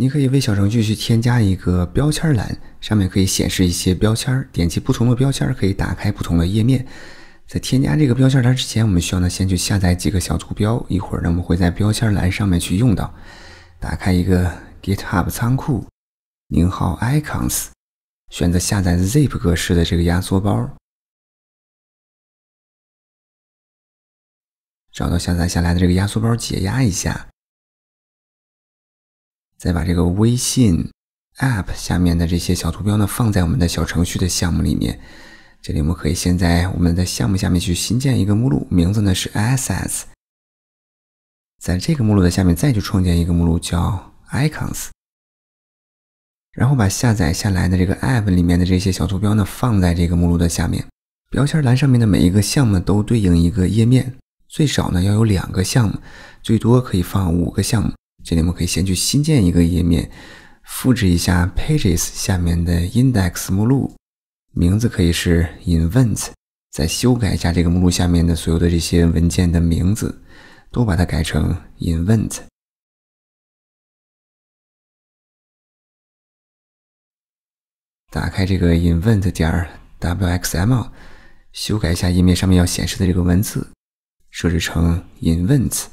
你可以为小程序去添加一个标签栏，上面可以显示一些标签，点击不同的标签可以打开不同的页面。在添加这个标签栏之前，我们需要呢先去下载几个小图标，一会儿呢我们会在标签栏上面去用到。打开一个 GitHub 仓库，零号 Icons，选择下载 zip 格式的这个压缩包，找到下载下来的这个压缩包解压一下。再把这个微信 app 下面的这些小图标呢，放在我们的小程序的项目里面。这里我们可以现在我们在项目下面去新建一个目录，名字呢是 a s s 在这个目录的下面再去创建一个目录叫 icons，然后把下载下来的这个 app 里面的这些小图标呢放在这个目录的下面。标签栏上面的每一个项目都对应一个页面，最少呢要有两个项目，最多可以放五个项目。这里我们可以先去新建一个页面，复制一下 Pages 下面的 Index 目录，名字可以是 Invent，再修改一下这个目录下面的所有的这些文件的名字，都把它改成 Invent。打开这个 Invent 点 wxml，修改一下页面上面要显示的这个文字，设置成 Invent。